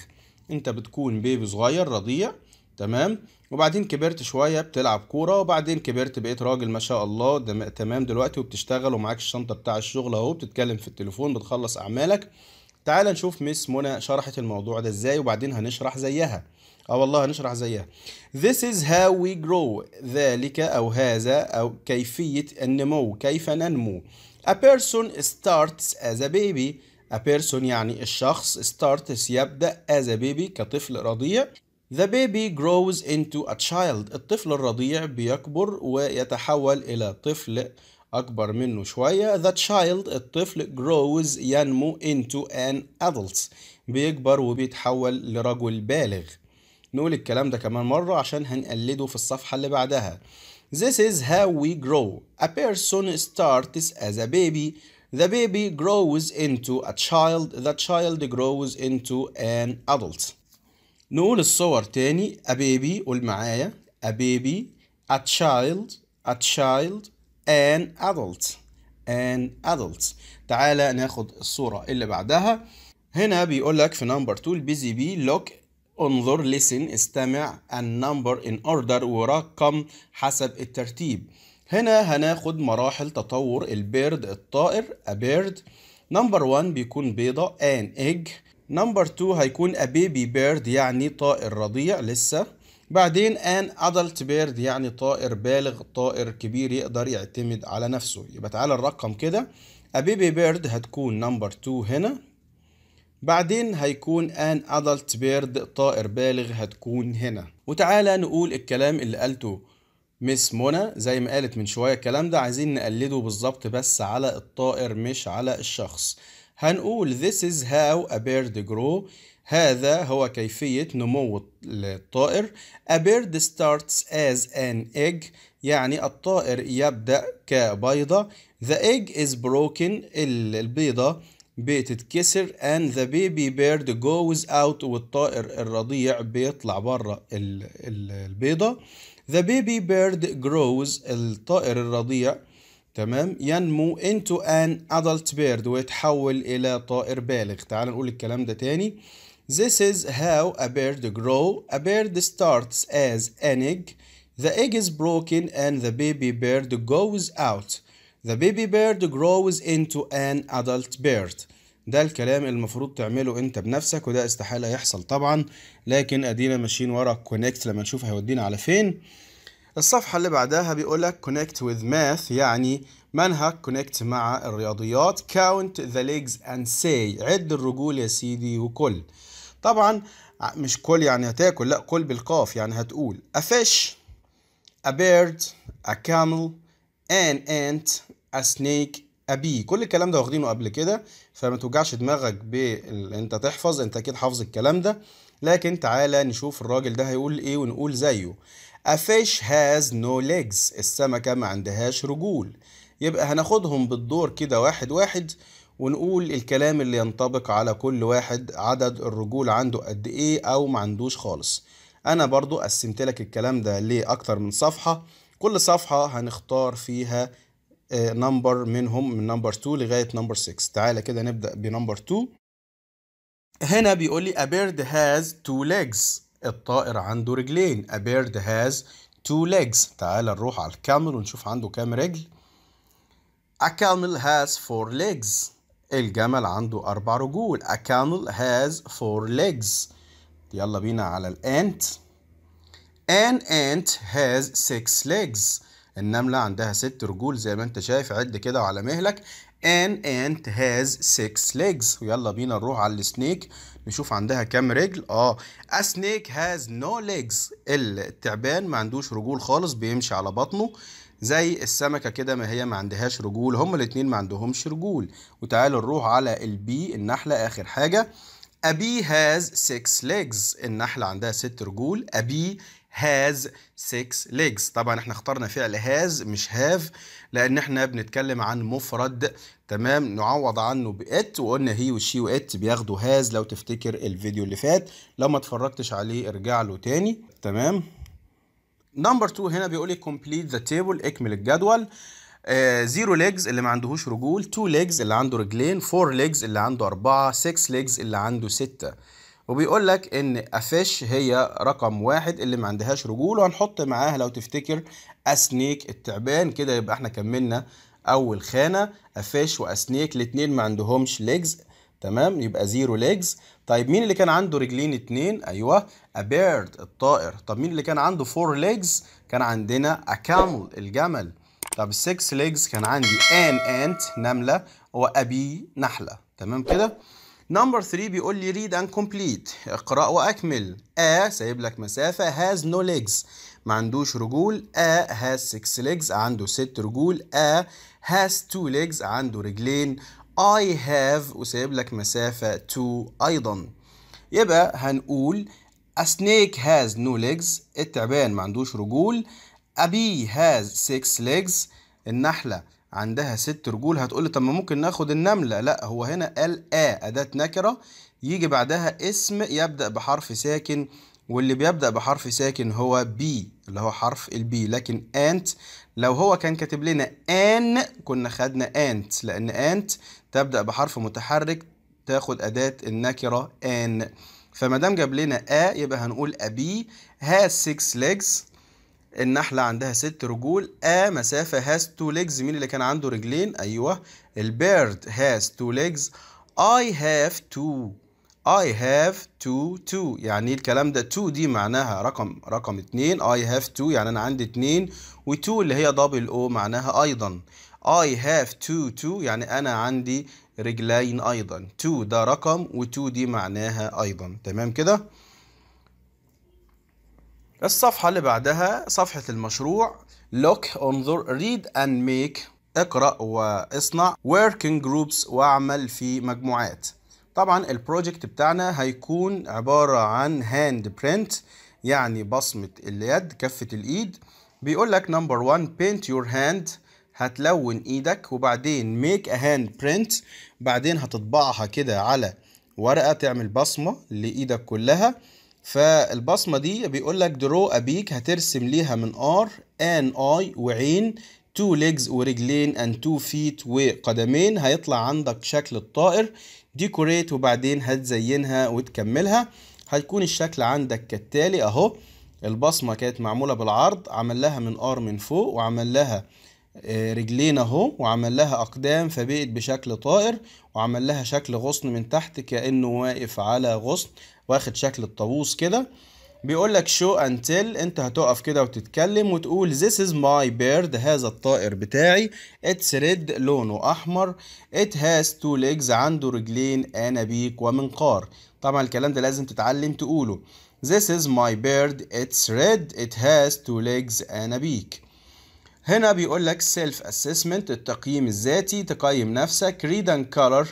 انت بتكون بيبي صغير رضيع تمام وبعدين كبرت شوية بتلعب كورة وبعدين كبرت بقيت راجل ما شاء الله تمام دلوقتي وبتشتغل ومعاك الشنطة بتاع الشغل اهو بتتكلم في التليفون بتخلص أعمالك تعال نشوف مس منى شرحت الموضوع ده ازاي وبعدين هنشرح زيها اه والله هنشرح زيها This is how we grow ذلك أو هذا أو كيفية النمو كيف ننمو A person starts as a baby A person يعني الشخص starts يبدأ as a baby كطفل رضيع The baby grows into a child الطفل الرضيع بيكبر ويتحول إلى طفل أكبر منه شوية The child الطفل grows ينمو into an adult بيكبر وبيتحول لرجل بالغ نقول الكلام ده كمان مرة عشان هنقلده في الصفحة اللي بعدها This is how we grow A person starts as a baby The baby grows into a child The child grows into an adult نقول الصور تاني a baby قول معايا a baby a child a child an adult an adult تعالى ناخد الصورة اللي بعدها هنا بيقول لك في نمبر 2 Busy bee. look انظر listen استمع number in order ورقم حسب الترتيب هنا هناخد مراحل تطور البيرد الطائر a bird نمبر one بيكون بيضة an egg نمبر two هيكون a baby bird يعني طائر رضيع لسه بعدين an adult bird يعني طائر بالغ طائر كبير يقدر يعتمد على نفسه يبقى تعالى الرقم كده a baby bird هتكون نمبر two هنا بعدين هيكون an adult bird طائر بالغ هتكون هنا وتعالى نقول الكلام اللي قالته مس منى زي ما قالت من شوية الكلام ده عايزين نقلده بالظبط بس على الطائر مش على الشخص هنقول this is how a bird grow هذا هو كيفية نمو الطائر a bird starts as an egg يعني الطائر يبدأ كبيضة the egg is broken البيضة بتتكسر and the baby bird goes out والطائر الرضيع بيطلع بره البيضة The baby bird grows الطائر الرضيع تمام ينمو into an adult bird ويتحول إلى طائر بالغ تعال نقول الكلام ده تاني This is how a bird grow. A bird starts as an egg. The egg is broken and the baby bird goes out. The baby bird grows into an adult bird. ده الكلام المفروض تعمله انت بنفسك وده استحالة يحصل طبعا لكن ادينا ماشيين ورا كونكت لما نشوف هيودينا على فين الصفحة اللي بعدها بيقولك connect with math يعني منهج connect مع الرياضيات count the legs and say عد الرجول يا سيدي وكل طبعا مش كل يعني هتاكل لا كل بالقاف يعني هتقول a fish a bird a camel an ant a snake a bee كل الكلام ده واخدينه قبل كده فما توجعش دماغك بان انت تحفظ انت اكيد حافظ الكلام ده لكن تعالى نشوف الراجل ده هيقول ايه ونقول زيه A fish has no legs السمكة ما عندهاش رجول يبقى هناخدهم بالدور كده واحد واحد ونقول الكلام اللي ينطبق على كل واحد عدد الرجول عنده قد ايه او ما عندوش خالص انا برضو قسمت لك الكلام ده لأكتر من صفحة كل صفحة هنختار فيها نمبر آه، منهم من نمبر 2 لغايه نمبر 6 تعالى كده نبدا بنمبر 2 هنا بيقول لي a bird has two legs الطائر عنده رجلين a bird has two legs تعالى نروح على الكامل ونشوف عنده كام رجل a camel has four legs الجمل عنده أربع رجول a camel has four legs يلا بينا على الأنت an ant has six legs النملة عندها ست رجول زي ما انت شايف عد كده وعلى مهلك an ant has six legs ويلا بينا نروح على السنيك نشوف عندها كام رجل اه a snake has no legs التعبان ما عندوش رجول خالص بيمشي على بطنه زي السمكة كده ما هي ما عندهاش رجول هما الاتنين ما عندهمش رجول وتعالوا نروح على البي النحلة آخر حاجة A bee has six legs النحلة عندها ست رجول A bee has six legs طبعا احنا اخترنا فعل has مش have لان احنا بنتكلم عن مفرد تمام نعوض عنه بات وقلنا هي وشي وات بياخدوا has لو تفتكر الفيديو اللي فات لو ما اتفرجتش عليه ارجع له تاني تمام نمبر 2 هنا بيقول لي complete the table اكمل الجدول زيرو uh, ليجز اللي ما عندهوش رجول 2 ليجز اللي عنده رجلين 4 ليجز اللي عنده 4 6 ليجز اللي عنده 6 وبيقول لك ان افيش هي رقم واحد اللي ما عندهاش رجول وهنحط معاها لو تفتكر اسنيك التعبان كده يبقى احنا كملنا اول خانه افيش واسنيك الاثنين ما عندهمش ليجز تمام يبقى زيرو ليجز طيب مين اللي كان عنده رجلين اتنين ايوه ابيرد الطائر طب مين اللي كان عنده فور ليجز كان عندنا اكامل الجمل طب السكس ليجز كان عندي ان انت نمله وابي نحله تمام كده نمبر 3 بيقول لي ريد اند كومبليت اقرا واكمل ا سايب لك مسافه هاز نو ليجز ما عندوش رجول ا هاز 6 ليجز عنده 6 رجول ا هاز 2 ليجز عنده رجلين I have وسايب لك مسافة to أيضا يبقى هنقول A snake has no legs التعبان ما عندوش رجول A bee has six legs النحلة عندها ست رجول هتقول لي طب ما ممكن ناخد النمله لا هو هنا قال آ اداه نكره يجي بعدها اسم يبدا بحرف ساكن واللي بيبدا بحرف ساكن هو بي اللي هو حرف البي لكن انت لو هو كان كاتب لنا ان كنا خدنا انت لان انت تبدا بحرف متحرك تاخد اداه النكره ان فما دام جاب لنا ا يبقى هنقول ابي هاز 6 legs النحلة عندها ست رجول A مسافة has two legs مين اللي كان عنده رجلين أيوه البيرد has two legs I have two I have two two يعني الكلام ده two دي معناها رقم رقم اتنين I have two يعني أنا عندي اتنين و two اللي هي دبل O معناها أيضا I have two two يعني أنا عندي رجلين أيضا two ده رقم و two دي معناها أيضا تمام كده الصفحة اللي بعدها صفحة المشروع look انظر read and make اقرأ واصنع working groups واعمل في مجموعات طبعا البروجكت بتاعنا هيكون عبارة عن هاند print يعني بصمة اليد كفة الإيد بيقول لك نمبر وان paint your hand هتلون إيدك وبعدين make a hand print بعدين هتطبعها كده على ورقة تعمل بصمة لإيدك كلها فالبصمة دي بيقول لك درو أبيك هترسم ليها من ار ان اي وعين تو ليجز ورجلين اند تو فيت وقدمين هيطلع عندك شكل الطائر ديكوريت وبعدين هتزينها وتكملها هيكون الشكل عندك كالتالي اهو البصمة كانت معمولة بالعرض عمل لها من ار من فوق وعمل لها آه، رجلين اهو وعمل لها اقدام فبقت بشكل طائر وعمل لها شكل غصن من تحت كانه واقف على غصن واخد شكل الطاووس كده بيقول لك شو انتل انت هتقف كده وتتكلم وتقول this is my bird هذا الطائر بتاعي it's red لونه احمر it has two legs عنده رجلين انابيك ومنقار طبعا الكلام ده لازم تتعلم تقوله this is my bird it's red it has two legs انابيك هنا بيقول لك سيلف اسسمنت التقييم الذاتي تقيم نفسك ريد اند كولر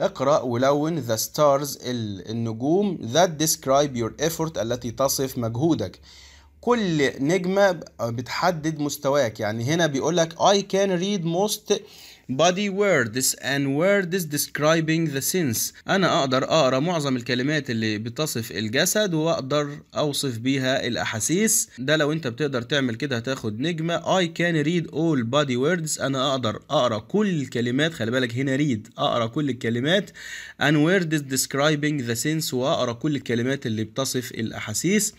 اقرأ ولون ذا ستارز النجوم ذات ديسكرايب يور ايفورت التي تصف مجهودك كل نجمة بتحدد مستواك يعني هنا بيقول لك اي كان ريد موست body words and words describing the sense انا اقدر اقرا معظم الكلمات اللي بتصف الجسد واقدر اوصف بيها الاحاسيس ده لو انت بتقدر تعمل كده هتاخد نجمه I can read all body words انا اقدر اقرا كل الكلمات خلي بالك هنا read اقرا كل الكلمات and words describing the sense واقرا كل الكلمات اللي بتصف الاحاسيس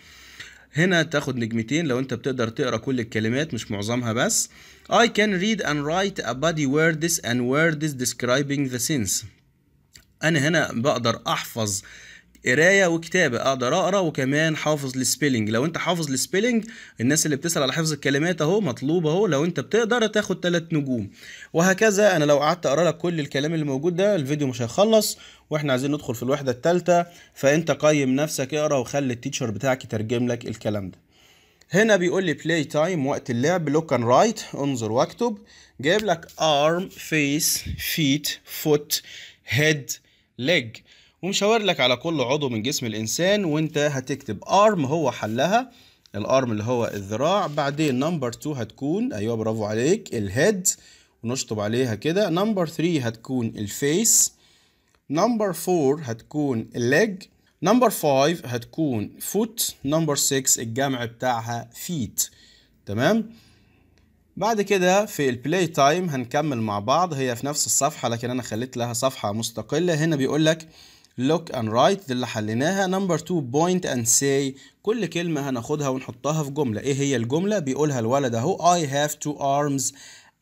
هنا تاخد نجمتين لو انت بتقدر تقرا كل الكلمات مش معظمها بس I can read and write a body words and words describing the sense أنا هنا بقدر أحفظ قرايه وكتابه اقدر اقرا وكمان حافظ السبيلنج لو انت حافظ السبيلنج الناس اللي بتسال على حفظ الكلمات اهو مطلوب اهو لو انت بتقدر تاخد تلات نجوم وهكذا انا لو قعدت اقرا لك كل الكلام اللي موجود ده الفيديو مش هيخلص واحنا عايزين ندخل في الوحده الثالثه فانت قيم نفسك اقرا وخلي التيتشر بتاعك يترجم لك الكلام ده هنا بيقول لي بلاي تايم وقت اللعب لوك اند رايت انظر واكتب جايب لك ارم فيس فيت فوت هيد ليج ومشاور لك على كل عضو من جسم الانسان وانت هتكتب ارم هو حلها الارم اللي هو الذراع بعدين نمبر 2 هتكون ايوه برافو عليك الهيد ونشطب عليها كده نمبر 3 هتكون الفيس نمبر 4 هتكون الليج نمبر 5 هتكون فوت نمبر 6 الجمع بتاعها فيت تمام بعد كده في البلاي تايم هنكمل مع بعض هي في نفس الصفحة لكن أنا خليت لها صفحة مستقلة هنا بيقول لك look and write دي اللي حليناها نمبر 2 point and say كل كلمة هناخدها ونحطها في جملة ايه هي الجملة بيقولها الولد اهو I have two arms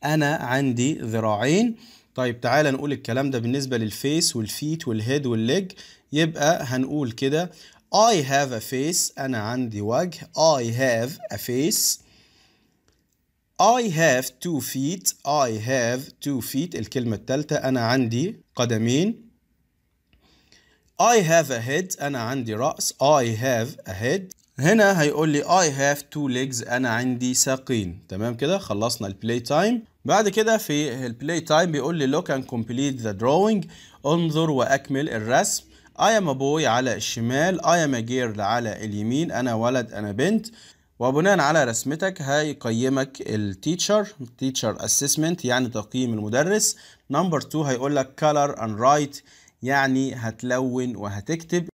أنا عندي ذراعين طيب تعالى نقول الكلام ده بالنسبة للفيس والفيت والهيد والليج يبقى هنقول كده I have a face أنا عندي وجه I have a face I have two feet I have two feet الكلمة الثالثة أنا عندي قدمين I have a head أنا عندي رأس I have a head هنا هيقول لي I have two legs أنا عندي ساقين تمام كده خلصنا البلاي تايم بعد كده في البلاي تايم بيقول لي look and complete the drawing انظر وأكمل الرسم I am a boy على الشمال I am a girl على اليمين أنا ولد أنا بنت وبناء على رسمتك هيقيمك التيتشر تيتشر assessment يعني تقييم المدرس نمبر 2 هيقول لك color and write يعني هتلون وهتكتب